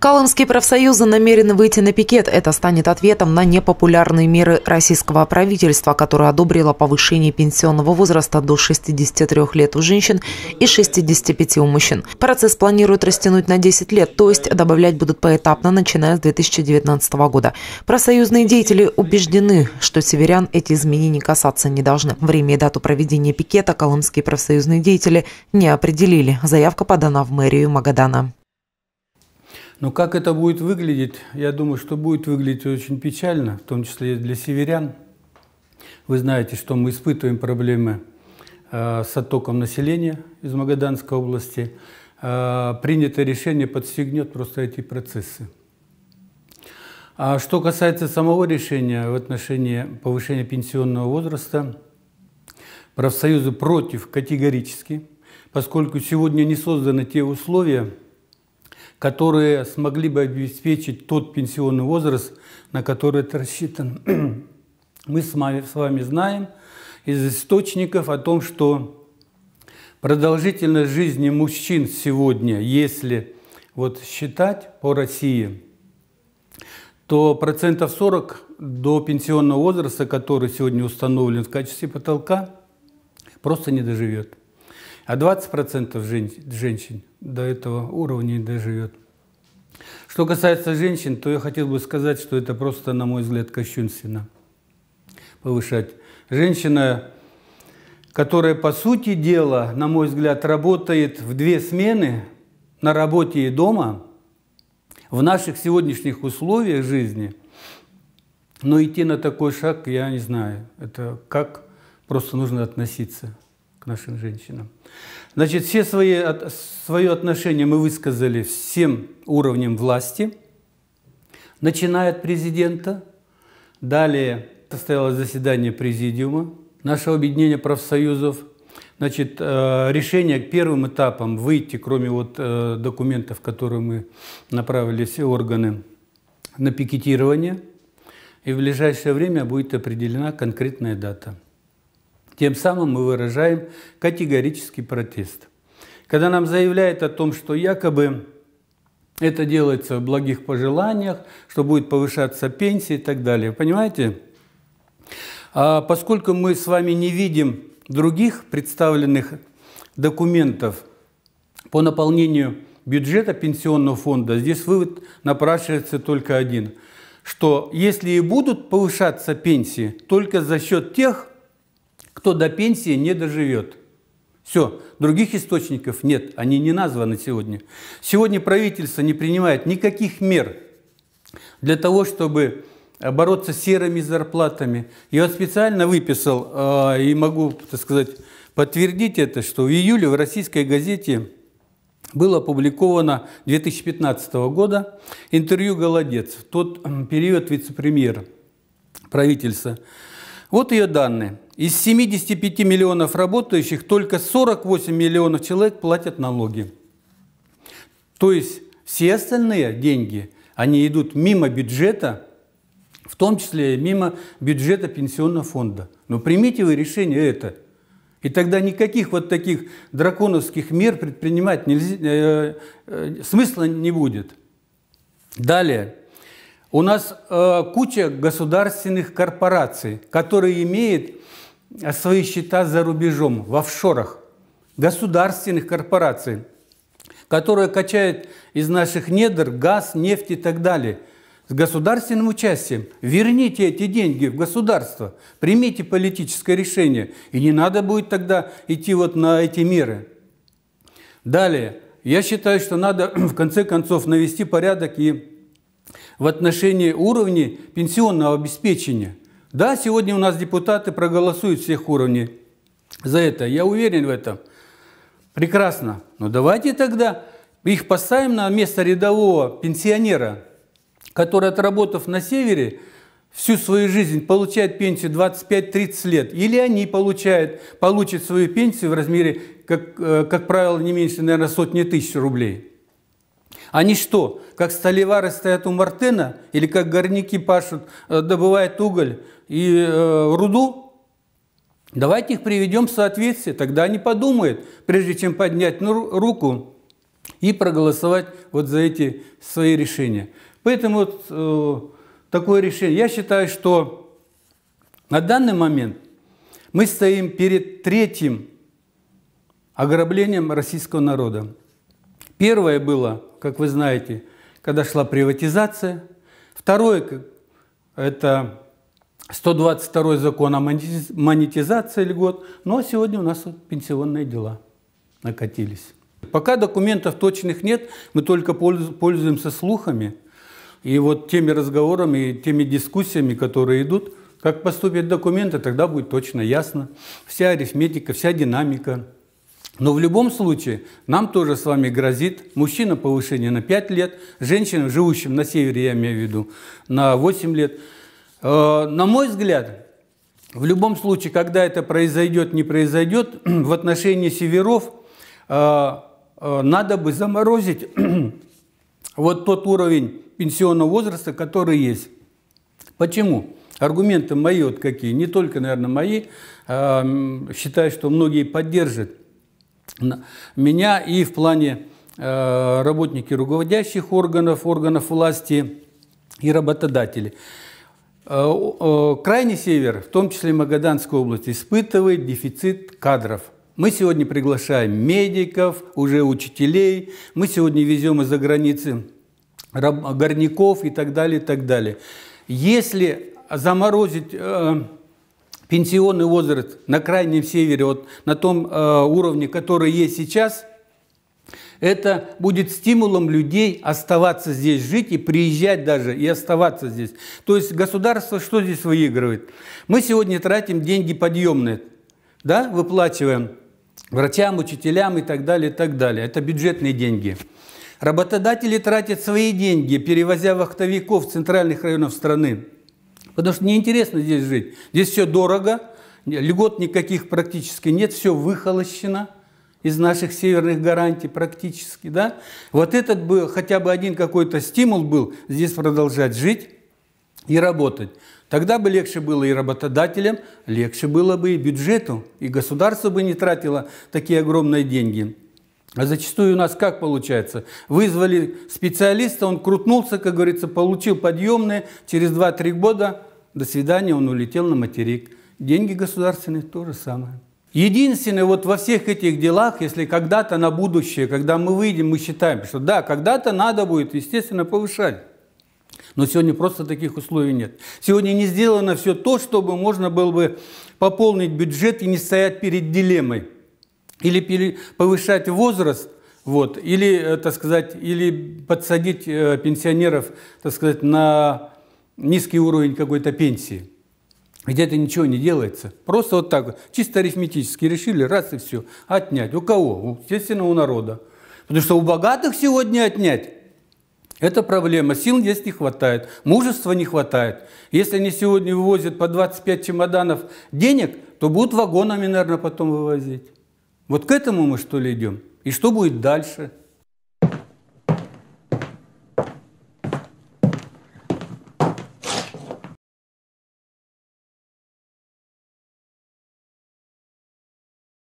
Калымские профсоюзы намерены выйти на пикет. Это станет ответом на непопулярные меры российского правительства, которое одобрило повышение пенсионного возраста до 63 лет у женщин и 65 у мужчин. Процесс планируют растянуть на 10 лет, то есть добавлять будут поэтапно, начиная с 2019 года. Профсоюзные деятели убеждены, что северян эти изменения касаться не должны. Время и дату проведения пикета калымские профсоюзные деятели не определили. Заявка подана в мэрию Магадана. Но как это будет выглядеть, я думаю, что будет выглядеть очень печально, в том числе и для северян. Вы знаете, что мы испытываем проблемы э, с оттоком населения из Магаданской области. Э, принятое решение подстегнет просто эти процессы. А что касается самого решения в отношении повышения пенсионного возраста, профсоюзы против категорически, поскольку сегодня не созданы те условия, которые смогли бы обеспечить тот пенсионный возраст, на который это рассчитан. Мы с вами, с вами знаем из источников о том, что продолжительность жизни мужчин сегодня, если вот считать по России, то процентов 40 до пенсионного возраста, который сегодня установлен в качестве потолка, просто не доживет а 20% женщин, женщин до этого уровня не доживет. Что касается женщин, то я хотел бы сказать, что это просто, на мой взгляд, кощунственно повышать. Женщина, которая, по сути дела, на мой взгляд, работает в две смены, на работе и дома, в наших сегодняшних условиях жизни, но идти на такой шаг, я не знаю, это как просто нужно относиться нашим женщинам. Значит, все свои, свое отношение мы высказали всем уровням власти, начиная от президента. Далее состоялось заседание президиума нашего объединения профсоюзов. Значит, э, решение к первым этапам выйти, кроме вот э, документов, которые мы направили все органы, на пикетирование. И в ближайшее время будет определена конкретная дата. Тем самым мы выражаем категорический протест. Когда нам заявляют о том, что якобы это делается в благих пожеланиях, что будет повышаться пенсии и так далее. Понимаете? А поскольку мы с вами не видим других представленных документов по наполнению бюджета пенсионного фонда, здесь вывод напрашивается только один, что если и будут повышаться пенсии, только за счет тех кто до пенсии не доживет. Все, других источников нет, они не названы сегодня. Сегодня правительство не принимает никаких мер для того, чтобы э, бороться с серыми зарплатами. Я вот специально выписал, э, и могу, так сказать, подтвердить это, что в июле в российской газете было опубликовано 2015 года интервью «Голодец», в тот период вице-премьер правительства. Вот ее данные. Из 75 миллионов работающих только 48 миллионов человек платят налоги. То есть все остальные деньги, они идут мимо бюджета, в том числе мимо бюджета пенсионного фонда. Но примите вы решение это. И тогда никаких вот таких драконовских мер предпринимать нельзя, э, э, смысла не будет. Далее. У нас э, куча государственных корпораций, которые имеют а свои счета за рубежом, в офшорах государственных корпораций, которые качают из наших недр газ, нефть и так далее – с государственным участием. Верните эти деньги в государство, примите политическое решение, и не надо будет тогда идти вот на эти меры. Далее, я считаю, что надо в конце концов навести порядок и в отношении уровней пенсионного обеспечения – да, сегодня у нас депутаты проголосуют всех уровней за это. Я уверен в этом. Прекрасно. Но давайте тогда их поставим на место рядового пенсионера, который, отработав на севере, всю свою жизнь получает пенсию 25-30 лет, или они получают, получат свою пенсию в размере, как, э, как правило, не меньше, наверное, сотни тысяч рублей. Они что, как столевары стоят у Мартына или как горняки пашут, э, добывают уголь и э, руду? Давайте их приведем в соответствие, тогда они подумают, прежде чем поднять руку и проголосовать вот за эти свои решения. Поэтому вот э, такое решение. Я считаю, что на данный момент мы стоим перед третьим ограблением российского народа. Первое было, как вы знаете, когда шла приватизация. Второе – это 122 закон о монетизации льгот. Но ну, а сегодня у нас пенсионные дела накатились. Пока документов точных нет, мы только пользуемся слухами и вот теми разговорами, и теми дискуссиями, которые идут. Как поступят документы, тогда будет точно ясно. Вся арифметика, вся динамика – но в любом случае нам тоже с вами грозит мужчина повышение на 5 лет, женщинам, живущим на севере, я имею в виду, на 8 лет. Э, на мой взгляд, в любом случае, когда это произойдет, не произойдет, в отношении северов э, э, надо бы заморозить вот тот уровень пенсионного возраста, который есть. Почему? Аргументы мои вот какие, не только, наверное, мои, считаю, что многие поддержат меня и в плане э, работники руководящих органов, органов власти и работодатели. Э, э, Крайний север, в том числе Магаданская область, испытывает дефицит кадров. Мы сегодня приглашаем медиков, уже учителей, мы сегодня везем из-за границы горняков и так далее, и так далее. Если заморозить пенсионный возраст на крайнем севере, вот на том э, уровне, который есть сейчас, это будет стимулом людей оставаться здесь жить и приезжать даже, и оставаться здесь. То есть государство что здесь выигрывает? Мы сегодня тратим деньги подъемные, да, выплачиваем врачам, учителям и так далее, и так далее. Это бюджетные деньги. Работодатели тратят свои деньги, перевозя вахтовиков центральных районов страны. Потому что неинтересно здесь жить. Здесь все дорого, льгот никаких практически нет, все выхолощено из наших северных гарантий практически. Да? Вот этот бы хотя бы один какой-то стимул был здесь продолжать жить и работать. Тогда бы легче было и работодателям, легче было бы и бюджету, и государство бы не тратило такие огромные деньги. А зачастую у нас как получается? Вызвали специалиста, он крутнулся, как говорится, получил подъемные, через 2-3 года до свидания, он улетел на материк. Деньги государственные – то же самое. Единственное, вот во всех этих делах, если когда-то на будущее, когда мы выйдем, мы считаем, что да, когда-то надо будет, естественно, повышать. Но сегодня просто таких условий нет. Сегодня не сделано все то, чтобы можно было бы пополнить бюджет и не стоять перед дилеммой. Или повышать возраст, вот, или, э, так сказать, или подсадить э, пенсионеров, так сказать, на низкий уровень какой-то пенсии. Где-то ничего не делается. Просто вот так, вот, чисто арифметически решили, раз и все, отнять. У кого? Естественно, у народа. Потому что у богатых сегодня отнять это проблема. Сил здесь не хватает, мужества не хватает. Если они сегодня вывозят по 25 чемоданов денег, то будут вагонами, наверное, потом вывозить. Вот к этому мы что ли идем? И что будет дальше?